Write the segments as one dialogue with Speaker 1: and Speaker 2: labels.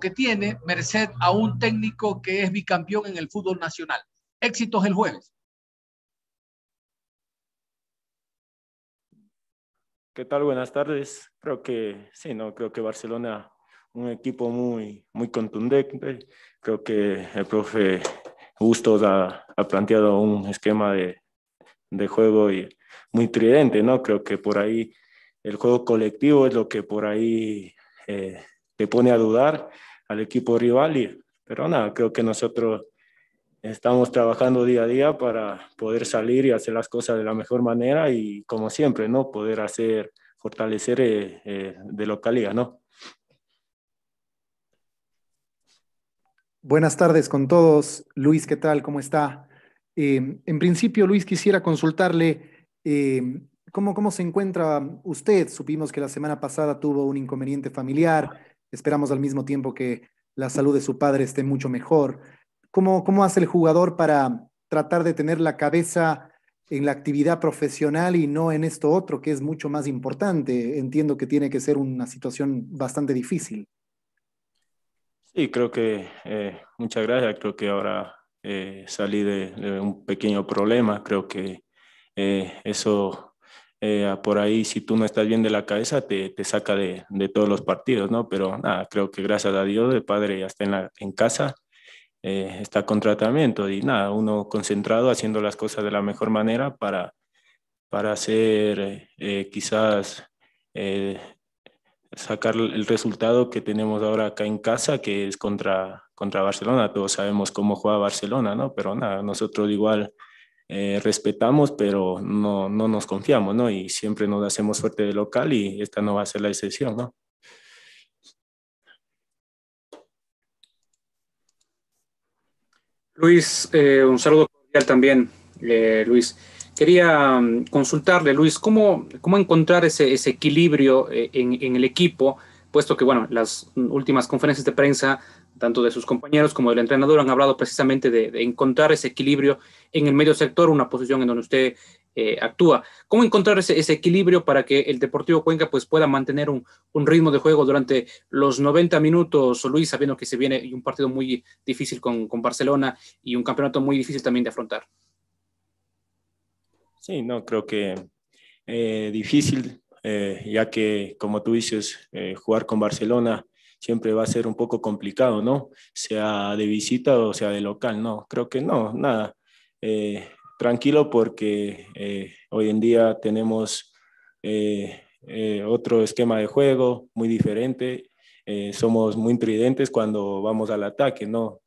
Speaker 1: que tiene merced a un técnico que es bicampeón en el fútbol nacional. Éxitos el jueves.
Speaker 2: ¿Qué tal? Buenas tardes. Creo que sí, no, creo que Barcelona un equipo muy muy contundente. Creo que el profe Bustos ha, ha planteado un esquema de, de juego y muy tridente, ¿no? Creo que por ahí el juego colectivo es lo que por ahí eh, te pone a dudar al equipo rival. Y, pero nada, creo que nosotros estamos trabajando día a día para poder salir y hacer las cosas de la mejor manera y como siempre, ¿no? Poder hacer, fortalecer eh, eh, de localidad, ¿no?
Speaker 1: Buenas tardes con todos. Luis, ¿qué tal? ¿Cómo está? Eh, en principio, Luis, quisiera consultarle cómo, cómo se encuentra usted. Supimos que la semana pasada tuvo un inconveniente familiar Esperamos al mismo tiempo que la salud de su padre esté mucho mejor. ¿Cómo, cómo hace el jugador para tratar de tener la cabeza en la actividad profesional y no en esto otro, que es mucho más importante? Entiendo que tiene que ser una situación bastante difícil.
Speaker 2: Sí, creo que eh, muchas gracias. Creo que ahora eh, salí de, un pequeño problema. Creo que eh, eso eh, por ahí si tú no estás bien de la cabeza te, te saca de, de, todos los partidos, ¿no? Pero nada, creo que gracias a Dios el padre ya está en, en casa, eh, está con tratamiento y nada, uno concentrado haciendo las cosas de la mejor manera para, para hacer eh, quizás sacar el resultado que tenemos ahora acá en casa, que es contra, contra Barcelona. Todos sabemos cómo juega Barcelona, ¿no? Pero nada, nosotros igual eh, respetamos, pero no, nos confiamos, ¿no? Y siempre nos hacemos fuerte de local y esta no va a ser la excepción, ¿no?
Speaker 1: Luis, eh, un saludo cordial también, eh, Luis. Quería mm, consultarle, Luis, ¿cómo, cómo encontrar ese, equilibrio en, en el equipo? puesto que, bueno, las mm, últimas conferencias de prensa tanto de sus compañeros como del entrenador, han hablado precisamente de, encontrar ese equilibrio en el medio sector, una posición en donde usted eh, actúa. ¿Cómo encontrar ese, equilibrio para que el Deportivo Cuenca pues, pueda mantener un, ritmo de juego durante los 90 minutos, Luis, sabiendo que se viene un partido muy difícil con, Barcelona y un campeonato muy difícil también de afrontar?
Speaker 2: Sí, no, creo que eh, difícil, eh, ya que, como tú dices, jugar con Barcelona siempre va a ser un poco complicado, ¿no? Sea de visita o sea de local, no, creo que no, nada. Eh, tranquilo porque eh, hoy en día tenemos eh, otro esquema de juego muy diferente, somos muy intridentes cuando vamos al ataque, ¿no?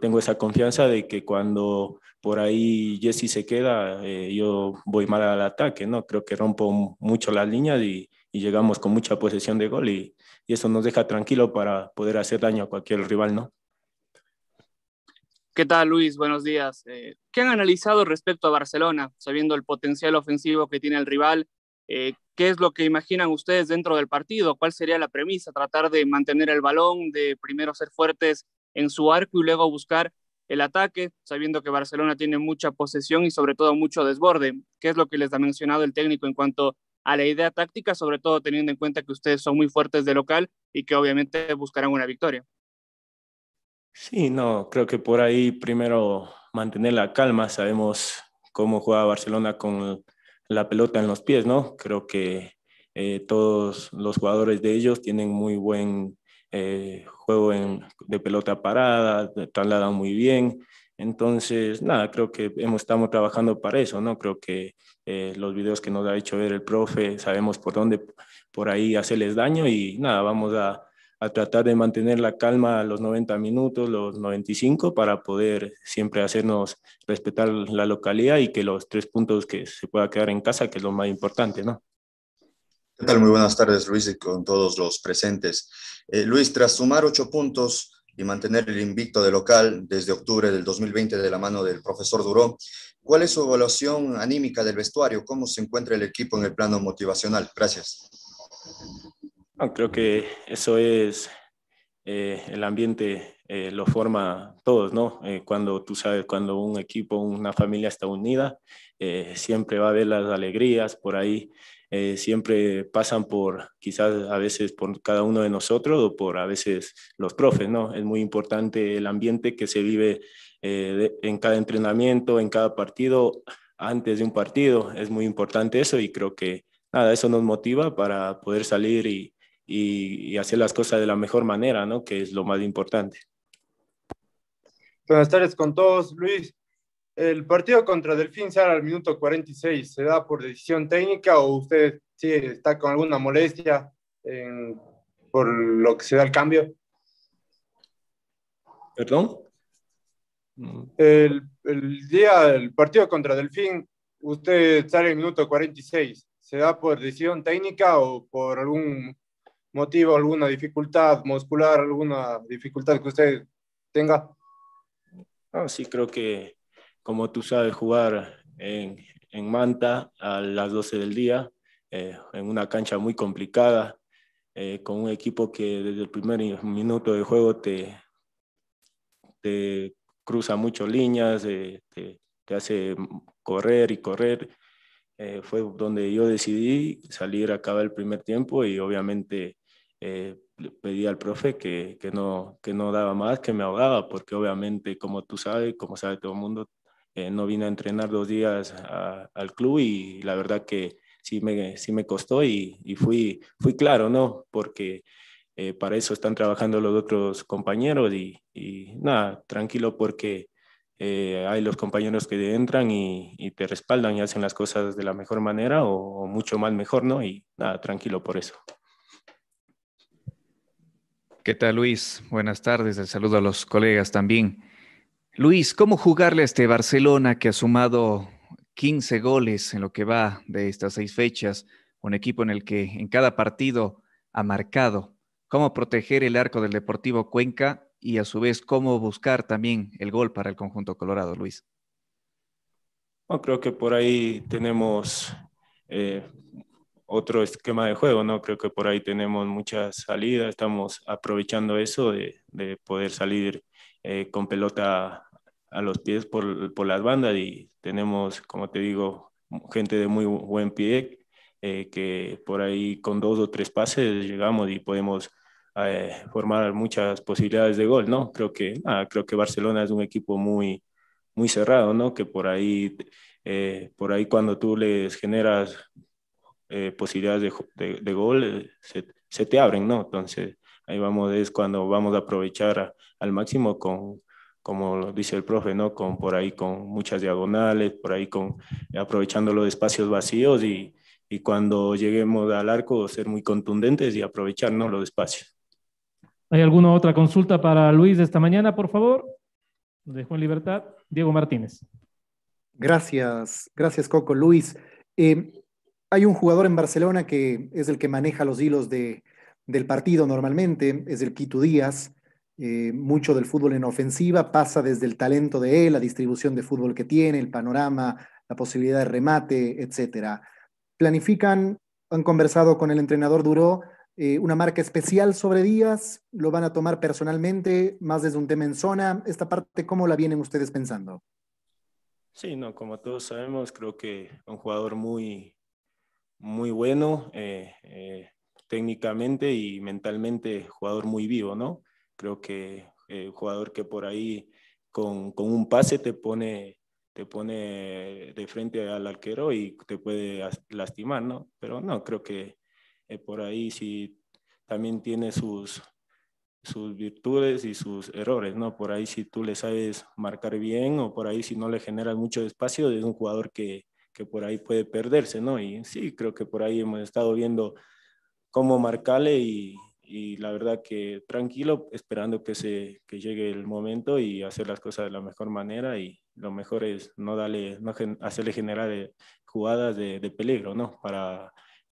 Speaker 2: tengo esa confianza de que cuando por ahí Jesse se queda, yo voy mal al ataque, ¿no? Creo que rompo mucho las líneas y, y llegamos con mucha posesión de gol y, eso nos deja tranquilo para poder hacer daño a cualquier rival, ¿no?
Speaker 1: ¿Qué tal, Luis? Buenos días. Eh, ¿Qué han analizado respecto a Barcelona, sabiendo el potencial ofensivo que tiene el rival? Eh, ¿Qué es lo que imaginan ustedes dentro del partido? ¿Cuál sería la premisa? ¿Tratar de mantener el balón, de primero ser fuertes en su arco y luego buscar el ataque, sabiendo que Barcelona tiene mucha posesión y sobre todo mucho desborde? ¿Qué es lo que les ha mencionado el técnico en cuanto a la idea táctica, sobre todo teniendo en cuenta que ustedes son muy fuertes de local y que obviamente buscarán una victoria.
Speaker 2: Sí, no, creo que por ahí primero mantener la calma. Sabemos cómo juega Barcelona con la pelota en los pies, ¿no? Creo que eh, todos los jugadores de ellos tienen muy buen eh, juego de pelota parada, trasladan muy bien. Entonces, nada, creo que hemos, estamos trabajando para eso, ¿no? Creo que eh, los videos que nos ha hecho ver el profe, sabemos por dónde, por ahí hacerles daño y nada, vamos a, tratar de mantener la calma a los 90 minutos, los 95, para poder siempre hacernos respetar la localidad y que los tres puntos que se pueda quedar en casa, que es lo más importante, ¿no?
Speaker 1: ¿Qué tal? Muy buenas tardes, Luis, y con todos los presentes. Eh, Luis, tras sumar ocho puntos, y mantener el invicto de local desde octubre del 2020 de la mano del profesor Duró. ¿Cuál es su evaluación anímica del vestuario? ¿Cómo se encuentra el equipo en el plano motivacional? Gracias.
Speaker 2: creo que eso es eh, el ambiente, eh, lo forma todos, ¿no? Eh, cuando tú sabes, cuando un equipo, una familia está unida, siempre va a haber las alegrías por ahí. Eh, siempre pasan por quizás a veces por cada uno de nosotros o por a veces los profes, ¿no? Es muy importante el ambiente que se vive eh, en cada entrenamiento, en cada partido, antes de un partido, es muy importante eso y creo que nada, eso nos motiva para poder salir y, y hacer las cosas de la mejor manera, ¿no? Que es lo más importante. Buenas tardes con todos, Luis. El partido contra Delfín sale al minuto 46. ¿Se da por decisión técnica o usted sí está con alguna molestia por lo que se da el cambio? ¿Perdón? El, día del partido contra Delfín, usted sale al minuto 46. ¿Se da por decisión
Speaker 1: técnica o por algún motivo, alguna dificultad muscular, alguna dificultad que usted tenga?
Speaker 2: Ah, sí, creo que como tú sabes, jugar en, en Manta a las 12 del día, eh, en una cancha muy complicada, eh, con un equipo que desde el primer minuto de juego te, te cruza muchas líneas, eh, te, hace correr y correr. fue donde yo decidí salir a acabar el primer tiempo y obviamente pedí al profe que, que, no, que no daba más, que me ahogaba, porque obviamente, como tú sabes, como sabe todo el mundo, eh, no vine a entrenar dos días al club y la verdad que sí me, sí me costó y, fui, fui claro, ¿no? Porque eh, para eso están trabajando los otros compañeros y, y nada, tranquilo porque eh, hay los compañeros que entran y, te respaldan y hacen las cosas de la mejor manera o, mucho más mejor, ¿no? Y
Speaker 1: nada, tranquilo por eso. ¿Qué tal Luis? Buenas tardes, el saludo a los colegas también. Luis, ¿cómo jugarle a este Barcelona que ha sumado 15 goles en lo que va de estas seis fechas? Un equipo en el que en cada partido ha marcado. ¿Cómo proteger el arco del Deportivo Cuenca y a su vez cómo buscar también el gol para el conjunto colorado, Luis?
Speaker 2: creo que por ahí tenemos eh, otro esquema de juego, ¿no? Creo que por ahí tenemos muchas salidas, estamos aprovechando eso de poder salir eh, con pelota a los pies por, por, las bandas y tenemos, como te digo, gente de muy buen pie eh, que por ahí con dos o tres pases llegamos y podemos eh, formar muchas posibilidades de gol, ¿no? Creo que, creo que Barcelona es un equipo muy, muy cerrado, ¿no? Que por ahí, por ahí cuando tú les generas posibilidades de, de, gol, se, se te abren, ¿no? Entonces, ahí vamos, es cuando vamos a aprovechar al máximo con, como lo dice el profe, ¿no? Con, por ahí con muchas diagonales, por ahí con, aprovechando los espacios vacíos y, y cuando lleguemos al arco ser muy contundentes y aprovecharnos los espacios. ¿Hay alguna otra consulta
Speaker 1: para Luis esta mañana, por favor? Nos dejo en libertad. Diego Martínez. Gracias, gracias Coco. Luis, eh, hay un jugador en Barcelona que es el que maneja los hilos de, del partido normalmente, es el Quito Díaz, eh, mucho del fútbol en ofensiva pasa desde el talento de él, la distribución de fútbol que tiene, el panorama, la posibilidad de remate, etc. Planifican, han conversado con el entrenador Duró, eh, una marca especial sobre Díaz, lo van a tomar personalmente, más desde un tema en zona. Esta parte, ¿cómo la vienen ustedes pensando?
Speaker 2: Sí, no, como todos sabemos, creo que un jugador muy, muy bueno, eh, eh técnicamente y mentalmente jugador muy vivo, ¿no? Creo que eh, jugador que por ahí con, con, un pase te pone, te pone de frente al arquero y te puede lastimar, ¿no? Pero no, creo que eh, por ahí sí también tiene sus, sus virtudes y sus errores, ¿no? Por ahí si tú le sabes marcar bien o por ahí si no le generas mucho espacio, es un jugador que, que por ahí puede perderse, ¿no? Y sí, creo que por ahí hemos estado viendo cómo marcarle y, la verdad que tranquilo, esperando que, se, llegue el momento y hacer las cosas de la mejor manera y lo mejor es no, darle, no hacerle generar eh, jugadas de, de peligro, ¿no? Para